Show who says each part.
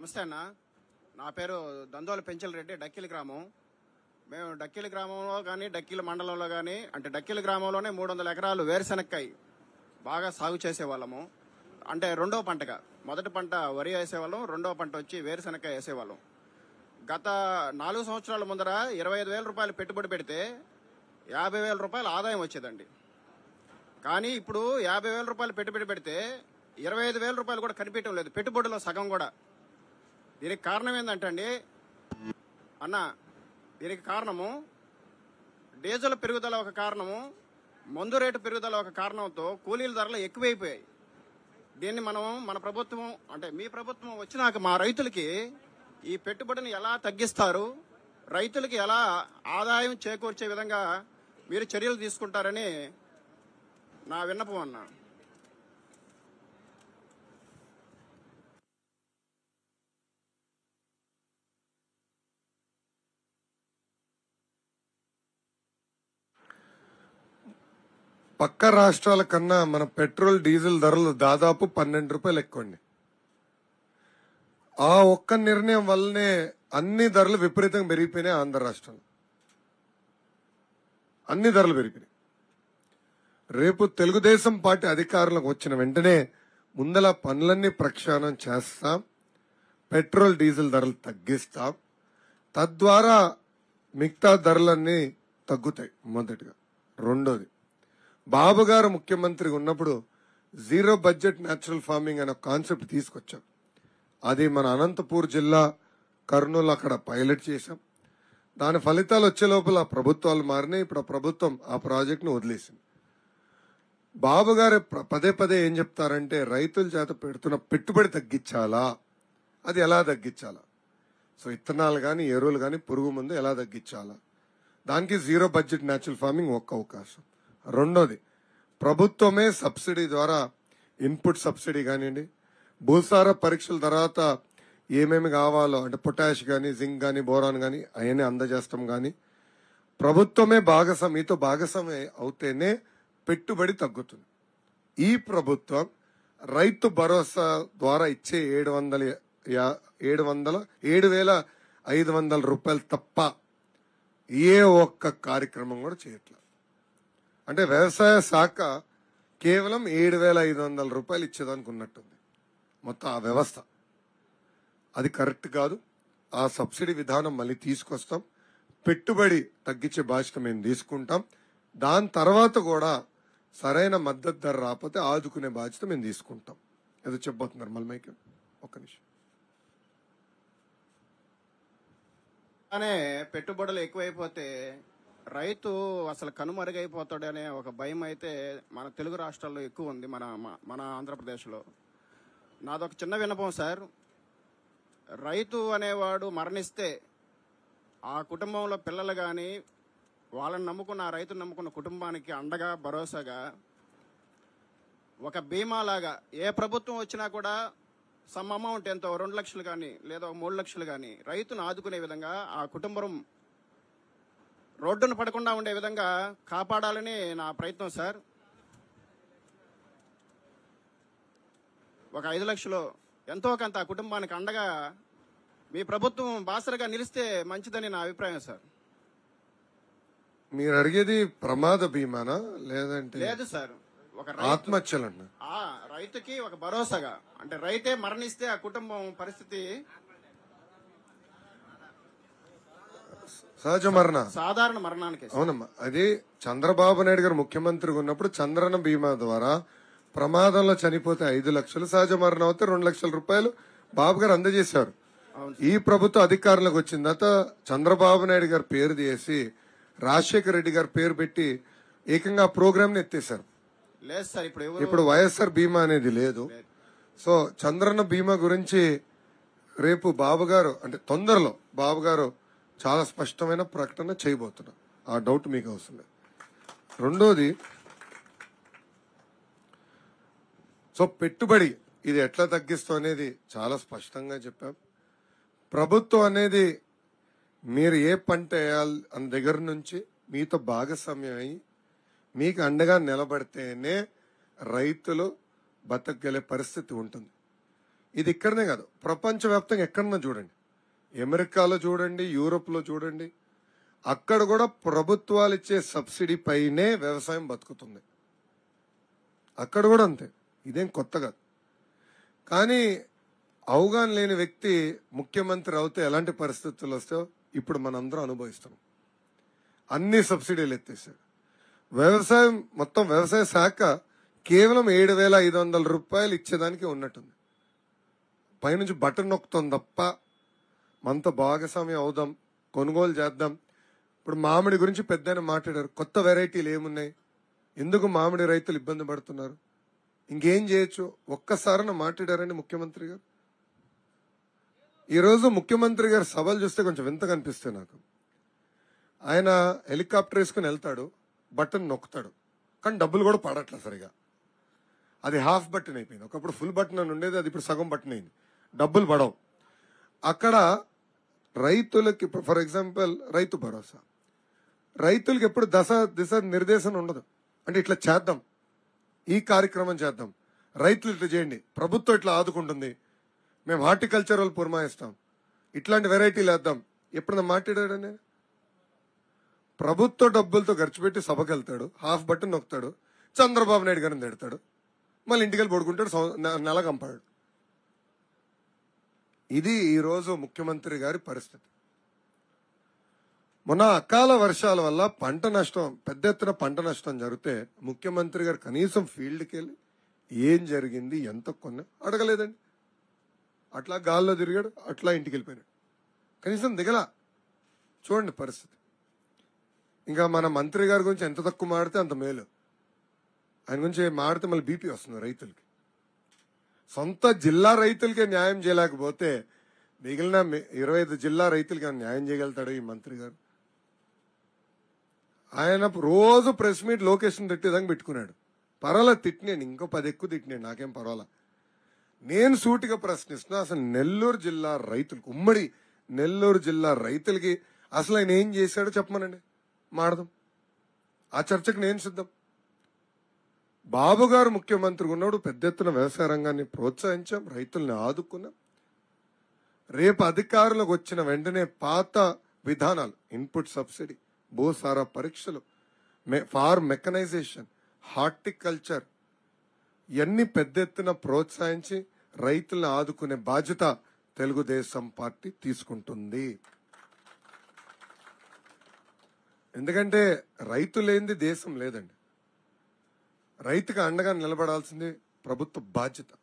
Speaker 1: నమస్తే అన్న నా పేరు దందోల పెంచల రెడ్డి డక్కిలి గ్రామం మేము డక్కిలి గ్రామంలో కానీ డక్కిలి మండలంలో కానీ అంటే డక్కిలి గ్రామంలోనే మూడు వందల ఎకరాలు వేరుశనక్కాయ బాగా సాగు చేసేవాళ్ళము అంటే రెండో పంటగా మొదటి పంట వరి వేసేవాళ్ళం రెండో పంట వచ్చి వేరుశనక్కాయ వేసేవాళ్ళం గత నాలుగు సంవత్సరాల ముందర ఇరవై ఐదు వేల రూపాయలు పెట్టుబడి పెడితే యాభై వేల రూపాయల ఆదాయం వచ్చేదండి కానీ ఇప్పుడు యాభై వేల రూపాయలు పెట్టుబడి పెడితే ఇరవై ఐదు వేల రూపాయలు కూడా కనిపించడం లేదు పెట్టుబడిలో సగం కూడా దీనికి కారణం ఏంటంటే అన్న దీనికి కారణము డీజిల్ పెరుగుదల ఒక కారణము మందు రేటు పెరుగుదల ఒక కారణంతో కూలీల ధరలు ఎక్కువైపోయాయి దీన్ని మనం మన ప్రభుత్వం అంటే మీ ప్రభుత్వం వచ్చినాక మా రైతులకి ఈ పెట్టుబడిని ఎలా తగ్గిస్తారు రైతులకి ఎలా ఆదాయం చేకూర్చే విధంగా మీరు చర్యలు తీసుకుంటారని నా విన్నపం అన్నా
Speaker 2: పక్క రాష్ట్రాల కన్నా మన పెట్రోల్ డీజిల్ ధరలు దాదాపు పన్నెండు రూపాయలు ఎక్కువండి ఆ ఒక్క నిర్ణయం వల్లనే అన్ని ధరలు విపరీతంగా పెరిగిపోయినాయి ఆంధ్ర రాష్ట్రంలో అన్ని ధరలు పెరిగినాయి రేపు తెలుగుదేశం పార్టీ అధికారులకు వచ్చిన వెంటనే ముందల పనులన్నీ ప్రక్షాళన చేస్తాం పెట్రోల్ డీజిల్ ధరలు తగ్గిస్తాం తద్వారా మిగతా ధరలన్నీ తగ్గుతాయి మొదటిగా రెండోది బాబు గారు ముఖ్యమంత్రి ఉన్నప్పుడు జీరో బడ్జెట్ న్యాచురల్ ఫార్మింగ్ అనే కాన్సెప్ట్ తీసుకొచ్చాం అది మన అనంతపూర్ జిల్లా కర్నూలు అక్కడ పైలట్ చేశాం దాని ఫలితాలు వచ్చే లోపల ప్రభుత్వాలు మారినాయి ఇప్పుడు ప్రభుత్వం ఆ ప్రాజెక్ట్ను వదిలేసింది బాబు గారు పదే పదే ఏం చెప్తారంటే రైతుల చేత పెడుతున్న పెట్టుబడి తగ్గించాలా అది ఎలా తగ్గించాలా సో ఇత్తనాలు కానీ ఎరువులు కానీ పురుగు ముందు ఎలా తగ్గించాలా దానికి జీరో బడ్జెట్ న్యాచురల్ ఫార్మింగ్ ఒక్క అవకాశం రెండోది ప్రభుత్వమే సబ్సిడీ ద్వారా ఇన్పుట్ సబ్సిడీ కానివ్వండి భూసార పరీక్షల తర్వాత ఏమేమి కావాలో అంటే పొటాష్ కానీ జింక్ కానీ బోరాన్ కానీ అవన్నీ అందజేస్తాం కానీ ప్రభుత్వమే భాగస్వామి మీతో భాగస్వామి అవుతేనే పెట్టుబడి తగ్గుతుంది ఈ ప్రభుత్వం రైతు భరోసా ద్వారా ఇచ్చే ఏడు వందల ఏడు వందల ఏడు వేల ఐదు వందల రూపాయలు తప్ప ఏ ఒక్క కార్యక్రమం కూడా చేయట్లేదు అంటే వ్యవసాయ శాఖ కేవలం ఏడు వేల ఐదు వందల రూపాయలు ఇచ్చేదానికి ఉన్నట్టుంది మొత్తం ఆ వ్యవస్థ అది కరెక్ట్ కాదు ఆ సబ్సిడీ విధానం మళ్ళీ తీసుకొస్తాం పెట్టుబడి తగ్గించే బాధ్యత మేము తీసుకుంటాం దాని తర్వాత కూడా సరైన మద్దతు ధర రాకపోతే ఆదుకునే బాధ్యత మేము తీసుకుంటాం ఏదో చెప్పబోతున్నారు మల్మైకి ఒక్క నిమిషం
Speaker 1: అనే పెట్టుబడులు ఎక్కువైపోతే రైతు అసలు కనుమరుగైపోతాడనే ఒక భయం అయితే మన తెలుగు రాష్ట్రాల్లో ఎక్కువ ఉంది మన మన ఆంధ్రప్రదేశ్లో నాదొక చిన్న వినపం సార్ రైతు అనేవాడు మరణిస్తే ఆ కుటుంబంలో పిల్లలు కానీ వాళ్ళని నమ్ముకున్న ఆ రైతు నమ్ముకున్న కుటుంబానికి అండగా భరోసాగా ఒక బీమా లాగా ఏ ప్రభుత్వం వచ్చినా కూడా సమ్ అమౌంట్ ఎంతో రెండు లక్షలు కానీ లేదా మూడు లక్షలు కానీ రైతును ఆదుకునే విధంగా ఆ కుటుంబం రోడ్డును పడకుండా ఉండే విధంగా కాపాడాలని నా ప్రయత్నం సార్ ఒక ఐదు లక్షలు ఎంతో కొంత కుటుంబానికి అండగా మీ ప్రభుత్వం బాసరగా నిలిస్తే మంచిదని నా అభిప్రాయం సార్
Speaker 2: మీరు అడిగేది ప్రమాద బీమానా లేదంటే లేదు
Speaker 1: సార్ ఒక ఆత్మహత్యలు రైతుకి ఒక భరోసాగా అంటే రైతే మరణిస్తే ఆ కుటుంబం పరిస్థితి సహజ మరణ సాధారణ మరణానికి అవునమ్మా
Speaker 2: అది చంద్రబాబు నాయుడు గారు ముఖ్యమంత్రిగా ఉన్నప్పుడు చంద్రన బీమా ద్వారా ప్రమాదంలో చనిపోతే ఐదు లక్షలు సహజ మరణం అవుతే రెండు లక్షల రూపాయలు బాబు గారు అందజేశారు ఈ ప్రభుత్వ అధికారులకు వచ్చిన తర్వాత చంద్రబాబు నాయుడు గారు పేరు చేసి రాజశేఖర రెడ్డి గారు పేరు పెట్టి ఏకంగా ఆ ప్రోగ్రామ్ ఎత్తేసారు
Speaker 1: లేదు సార్ ఇప్పుడు ఇప్పుడు
Speaker 2: వైఎస్ఆర్ బీమా అనేది లేదు సో చంద్రన్న బీమా గురించి రేపు బాబు గారు అంటే తొందరలో బాబు గారు చాలా స్పష్టమైన ప్రకటన చేయబోతున్నా ఆ డౌట్ మీకు అవసరం లేదు రెండోది సో పెట్టుబడి ఇది ఎట్లా తగ్గిస్తూ అనేది చాలా స్పష్టంగా చెప్పాం ప్రభుత్వం అనేది మీరు ఏ పంట వేయాలి అన్న దగ్గర నుంచి మీతో భాగస్వామ్యం అయ్యి మీకు అండగా నిలబడితేనే రైతులు బతకగలే పరిస్థితి ఉంటుంది ఇది ఇక్కడనే కాదు ప్రపంచవ్యాప్తంగా ఎక్కడన్నా చూడండి అమెరికాలో చూడండి లో చూడండి అక్కడ కూడా ప్రభుత్వాలు ఇచ్చే సబ్సిడీ పైనే వ్యవసాయం బతుకుతుంది అక్కడ కూడా అంతే ఇదేం కొత్త కాదు కానీ అవగాహన లేని వ్యక్తి ముఖ్యమంత్రి అవుతే ఎలాంటి పరిస్థితులు వస్తాయో ఇప్పుడు మనందరం అనుభవిస్తున్నాం అన్ని సబ్సిడీలు ఎత్తేసాడు వ్యవసాయం మొత్తం వ్యవసాయ శాఖ కేవలం ఏడు వేల ఐదు వందల రూపాయలు ఇచ్చేదానికి ఉన్నట్టుంది పైనుంచి బటన్ నొక్కుతుంది తప్ప మనతో భాగస్వామ్యం అవుదాం కొనుగోలు చేద్దాం ఇప్పుడు మామిడి గురించి పెద్ద మాట్లాడారు కొత్త వెరైటీలు ఏమున్నాయి ఎందుకు మామిడి రైతులు ఇబ్బంది పడుతున్నారు ఇంకేం చేయొచ్చు ఒక్కసారిన మాట్లాడారండి ముఖ్యమంత్రి గారు ఈరోజు ముఖ్యమంత్రి గారు సభలు చూస్తే కొంచెం వింత కనిపిస్తాయి నాకు ఆయన హెలికాప్టర్ వేసుకుని వెళ్తాడు బటన్ నొక్కుతాడు కానీ డబ్బులు కూడా పడట్లేదు సరిగా అది హాఫ్ బటన్ అయిపోయింది ఒకప్పుడు ఫుల్ బటన్ అని ఉండేది అది ఇప్పుడు సగం బటన్ అయింది డబ్బులు పడవు అక్కడ రైతులకి ఫర్ ఎగ్జాంపుల్ రైతు భరోసా రైతులకి ఎప్పుడు దశ దిశ నిర్దేశం ఉండదు అంటే ఇట్లా చేద్దాం ఈ కార్యక్రమం చేద్దాం రైతులు ఇట్లా చేయండి ప్రభుత్వం ఇట్లా ఆదుకుంటుంది మేము హార్టికల్చర్ వాళ్ళు పురమాయిస్తాం ఇట్లాంటి వెరైటీలు వేద్దాం ఎప్పుడన్నా మాట్లాడాడని ప్రభుత్వ డబ్బులతో ఖర్చు పెట్టి సభకు వెళ్తాడు హాఫ్ బట్టన్ నొక్కుతాడు చంద్రబాబు నాయుడు గారిని తిడతాడు మళ్ళీ ఇంటికి వెళ్ళి పడుకుంటాడు నెల కంపాడు ఇది ఈరోజు ముఖ్యమంత్రి గారి పరిస్థితి మొన్న అకాల వర్షాల వల్ల పంట నష్టం పెద్ద ఎత్తున పంట నష్టం జరిగితే ముఖ్యమంత్రి గారు కనీసం ఫీల్డ్కి వెళ్ళి ఏం జరిగింది ఎంత కొన్ని అడగలేదండి అట్లా గాల్లో తిరిగాడు అట్లా ఇంటికి వెళ్ళిపోయాడు కనీసం దిగలా చూడండి పరిస్థితి ఇంకా మన మంత్రి గారి గురించి ఎంత తక్కువ మాడితే అంత మేలు ఆయన గురించి మాడితే మళ్ళీ బీపీ వస్తుంది రైతులకి సొంత జిల్లా రైతులకే న్యాయం చేయలేకపోతే మిగిలిన ఇరవై ఐదు జిల్లా రైతులకి న్యాయం చేయగలుగుతాడు ఈ మంత్రి గారు ఆయన రోజు ప్రెస్ మీట్ లొకేషన్ తిట్టేదాకా పెట్టుకున్నాడు పర్వాలా తిట్టినాను ఇంకో పది ఎక్కువ తిట్టినాడు నాకేం పర్వాలా నేను సూటిగా ప్రశ్నిస్తున్నా అసలు నెల్లూరు జిల్లా రైతులకు ఉమ్మడి నెల్లూరు జిల్లా రైతులకి అసలు ఆయన ఏం చేశాడో చెప్పమనండి మాడదాం ఆ చర్చకు నేను సిద్ధం బాబు గారు ముఖ్యమంత్రి ఉన్నాడు పెద్ద ఎత్తున వ్యవసాయ రంగాన్ని ప్రోత్సహించాం రైతుల్ని ఆదుకున్నాం రేపు అధికారులకు వచ్చిన వెంటనే పాత విధానాలు ఇన్పుట్ సబ్సిడీ భూసార పరీక్షలు ఫార్మ్ మెకనైజేషన్ హార్టికల్చర్ ఇవన్నీ పెద్ద ఎత్తున ప్రోత్సహించి రైతులను ఆదుకునే బాధ్యత తెలుగుదేశం పార్టీ తీసుకుంటుంది ఎందుకంటే రైతు లేనిది దేశం లేదండి రైతుగా అండగా నిలబడాల్సింది ప్రభుత్వ బాధ్యత